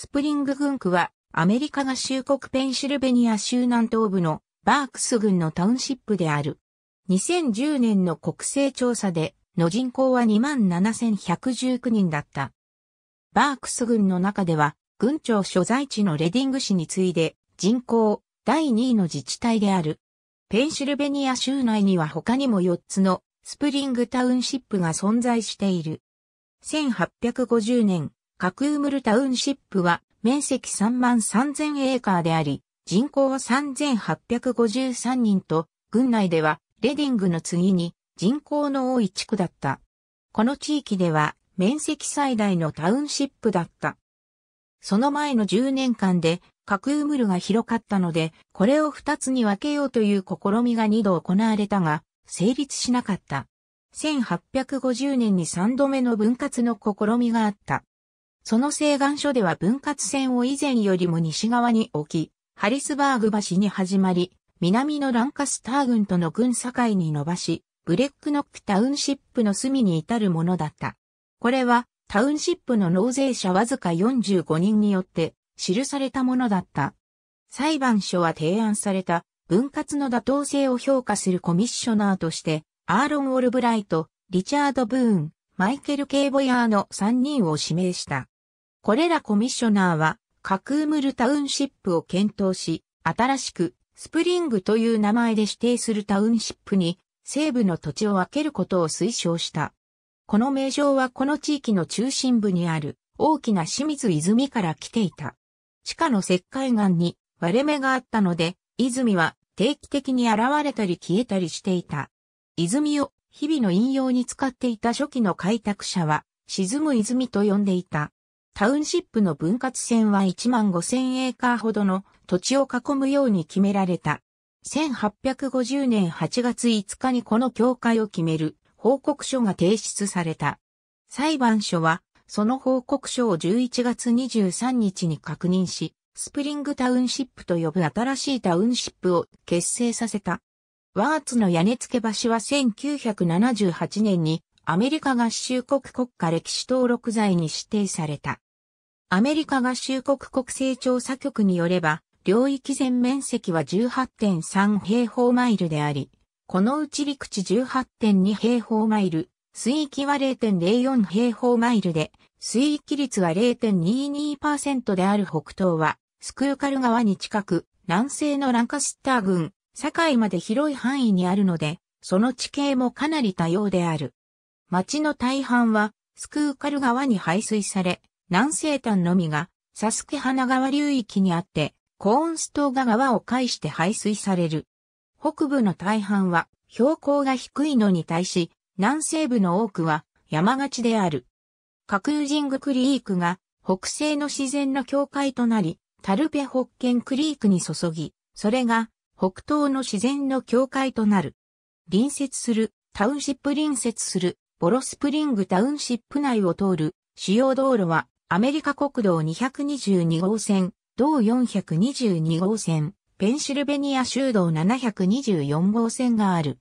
スプリング軍区は、アメリカ合衆国ペンシルベニア州南東部のバークス郡のタウンシップである。2010年の国勢調査で、の人口は27,119人だった。バークス郡の中では、郡庁所在地のレディング市に次いで、人口第2位の自治体である。ペンシルベニア州内には他にも4つのスプリングタウンシップが存在している。1850年、カクームルタウンシップは面積3万3000エーカーであり、人口は3853人と、郡内ではレディングの次に人口の多い地区だった。この地域では面積最大のタウンシップだった。その前の10年間でカクームルが広かったので、これを2つに分けようという試みが2度行われたが、成立しなかった。1850年に3度目の分割の試みがあった。その西岸署では分割線を以前よりも西側に置き、ハリスバーグ橋に始まり、南のランカスター軍との軍境に伸ばし、ブレックノックタウンシップの隅に至るものだった。これは、タウンシップの納税者わずか45人によって記されたものだった。裁判所は提案された分割の妥当性を評価するコミッショナーとして、アーロン・オルブライト、リチャード・ブーン、マイケル・ケイ・ボヤーの3人を指名した。これらコミッショナーは、カクームルタウンシップを検討し、新しく、スプリングという名前で指定するタウンシップに、西部の土地を分けることを推奨した。この名称はこの地域の中心部にある、大きな清水泉から来ていた。地下の石灰岩に割れ目があったので、泉は定期的に現れたり消えたりしていた。泉を日々の引用に使っていた初期の開拓者は、沈む泉と呼んでいた。タウンシップの分割線は1万5000エーカーほどの土地を囲むように決められた。1850年8月5日にこの境界を決める報告書が提出された。裁判所は、その報告書を11月23日に確認し、スプリングタウンシップと呼ぶ新しいタウンシップを結成させた。ワーツの屋根付け橋は1978年にアメリカ合衆国国家歴史登録財に指定された。アメリカ合衆国国勢調査局によれば、領域全面積は18.3平方マイルであり、このうち陸地18.2平方マイル、水域は0.04平方マイルで、水域率は0.22%である北東は、スクーカル川に近く、南西のランカスター郡、堺まで広い範囲にあるので、その地形もかなり多様である。町の大半は、スクーカル川に排水され、南西端のみが、サスケ花川流域にあって、コーンストーガ川を介して排水される。北部の大半は、標高が低いのに対し、南西部の多くは、山勝ちである。架空神宮クリークが、北西の自然の境界となり、タルペホッケンクリークに注ぎ、それが北東の自然の境界となる。隣接する、タウンシップ隣接する、ボロスプリングタウンシップ内を通る、主要道路は、アメリカ国道222号線、道422号線、ペンシルベニア州道724号線がある。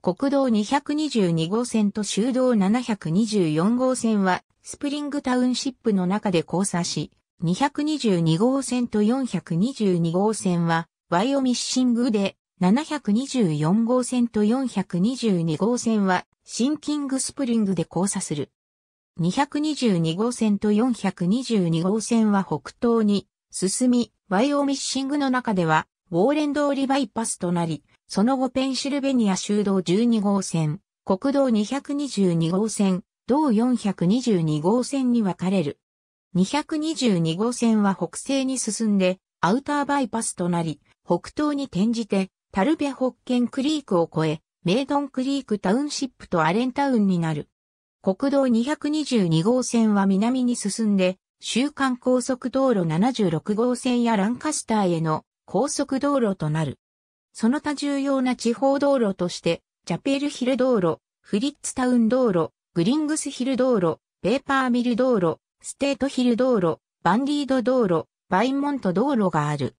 国道222号線と州道724号線は、スプリングタウンシップの中で交差し、222号線と422号線は、ワイオミッシングで724号線と422号線はシンキングスプリングで交差する。222号線と422号線は北東に進み、ワイオミッシングの中ではウォーレン通りバイパスとなり、その後ペンシルベニア州道12号線、国道222号線、同422号線に分かれる。222号線は北西に進んで、アウターバイパスとなり、北東に転じて、タルベホッケンクリークを越え、メイドンクリークタウンシップとアレンタウンになる。国道222号線は南に進んで、週間高速道路76号線やランカスターへの高速道路となる。その他重要な地方道路として、ジャペルヒル道路、フリッツタウン道路、グリングスヒル道路、ペーパーミル道路、ステートヒル道路、バンリード道路、バイモント道路がある。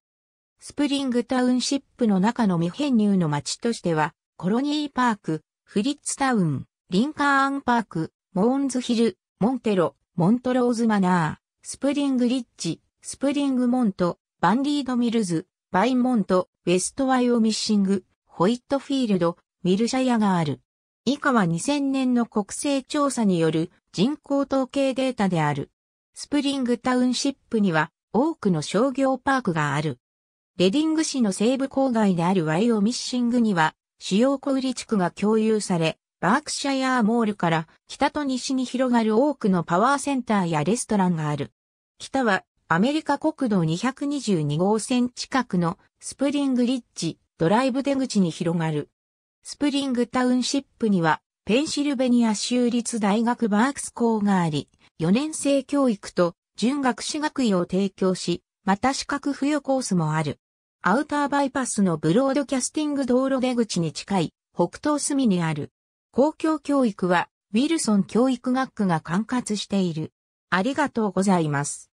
スプリングタウンシップの中の未編入の町としては、コロニーパーク、フリッツタウン、リンカーンパーク、モーンズヒル、モンテロ、モントローズマナー、スプリングリッジ、スプリングモント、バンリードミルズ、バイモント、ウェストワイオミッシング、ホイットフィールド、ウィルシャヤがある。以下は2000年の国勢調査による人口統計データである。スプリングタウンシップには多くの商業パークがある。レディング市の西部郊外であるワイオミッシングには、主要小売地区が共有され、バークシャイアーモールから北と西に広がる多くのパワーセンターやレストランがある。北はアメリカ国道222号線近くのスプリングリッジドライブ出口に広がる。スプリングタウンシップにはペンシルベニア州立大学バークス校があり、4年生教育と準学士学位を提供し、また資格付与コースもある。アウターバイパスのブロードキャスティング道路出口に近い北東隅にある。公共教育はウィルソン教育学区が管轄している。ありがとうございます。